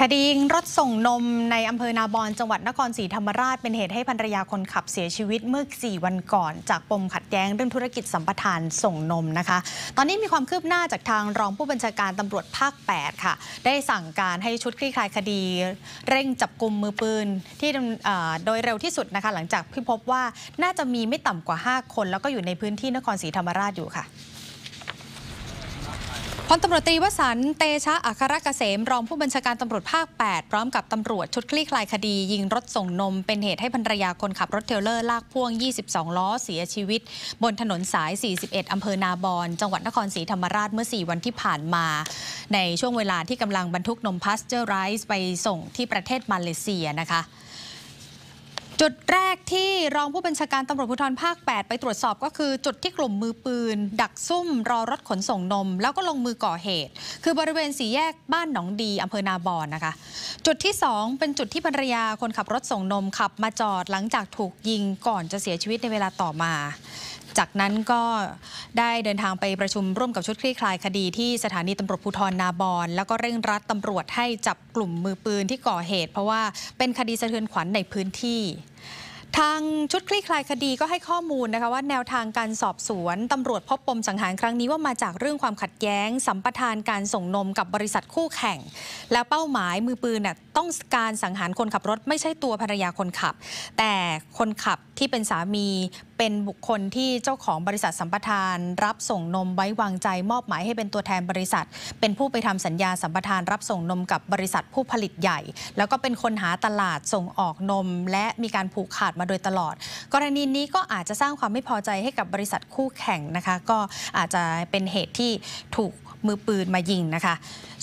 คดีรถส่งนมในอำเภอนาบอน จังหวัดนครศรีธรรมราชเป็นเหตุให้ภรรยาคนขับเสียชีวิตเมื่อ4วันก่อนจากปมขัดแย้งเรื่องธุรกิจสัมปทานส่งนมนะคะ ตอนนี้มีความคืบหน้าจากทางรองผู้บัญชาการตำรวจภาค 8 ค่ะ ได้สั่งการให้ชุดคลี่คลายคดีเร่งจับกลุ่มมือปืนที่โดยเร็วที่สุดนะคะ หลังจากพิพบว่าน่าจะมีไม่ต่ำกว่า 5 คน แล้วก็อยู่ในพื้นที่นครศรีธรรมราชอยู่ค่ะลตำรวจตรีวสันเตชะอัครกเกษม รองผู้บัญชาการตำรวจภาค8พร้อมกับตำรวจ ชุดคลี่คลายคดี ยิงรถส่งนมเป็นเหตุให้ภรรยาคนขับรถเทเลอร์ ลากพ่วง22ล้อเสียชีวิตบนถนนสาย 41 อำเภอนาบอนจังหวัดนครศรีธรรมราชเมื่อ 4 วันที่ผ่านมาในช่วงเวลาที่กำลังบรรทุกนมพาสเจอร์ไรส์ไปส่งที่ประเทศมาเลเซียนะคะจุดแรกที่รองผู้บัญชาการตำรวจภูธรภาค 8 ไปตรวจสอบก็คือจุดที่กลุ่มมือปืน ดักซุ่มรอรถขนส่งนม แล้วก็ลงมือก่อเหตุ คือบริเวณสี่แยกบ้านหนองดีอำเภอนาบอนนะคะ จุดที่ 2 เป็นจุดที่ภรรยาคนขับรถส่งนมขับมาจอดหลังจากถูกยิงก่อนจะเสียชีวิตในเวลาต่อมาจากนั้นก็ได้เดินทางไปประชุมร่วมกับชุดคลี่คลายคดีที่สถานีตำรวจภูธรนาบอนแล้วก็เร่งรัดตำรวจให้จับกลุ่มมือปืนที่ก่อเหตุ เพราะว่าเป็นคดีสะเทือนขวัญในพื้นที่ ทางชุดคลี่คลายคดีก็ให้ข้อมูลนะคะว่าแนวทางการสอบสวนตำรวจพบปมสังหารครั้งนี้ว่ามาจากเรื่องความขัดแย้ง สัมปทานการส่งนมกับบริษัทคู่แข่ง แล้วเป้าหมายมือปืนน่ยต้องการสังหารคนขับรถ ไม่ใช่ตัวภรรยาคนขับ แต่คนขับที่เป็นสามีเป็นบุคคลที่เจ้าของบริษัทสัมปทาน รับส่งนมไว้วางใจมอบหมายให้เป็นตัวแทนบริษัท เป็นผู้ไปทำสัญญาสัมปทาน รับส่งนมกับบริษัทผู้ผลิตใหญ่ แล้วก็เป็นคนหาตลาดส่งออกนม และมีการผูกขาดมาโดยตลอด กรณีนี้ก็อาจจะสร้างความไม่พอใจให้กับบริษัทคู่แข่งนะคะก็อาจจะเป็นเหตุที่ถูกมือปืนมายิงนะคะ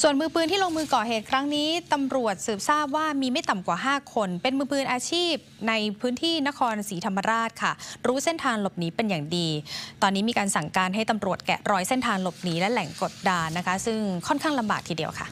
ส่วนมือปืนที่ลงมือก่อเหตุครั้งนี้ตำรวจสืบทราบว่ามีไม่ต่ำกว่า 5 คน เป็นมือปืนอาชีพในพื้นที่นครศรีธรรมราชค่ะ รู้เส้นทางหลบหนีเป็นอย่างดี ตอนนี้มีการสั่งการให้ตำรวจแกะรอยเส้นทางหลบหนีและแหล่งกดดานนะคะ ซึ่งค่อนข้างลำบากทีเดียวค่ะ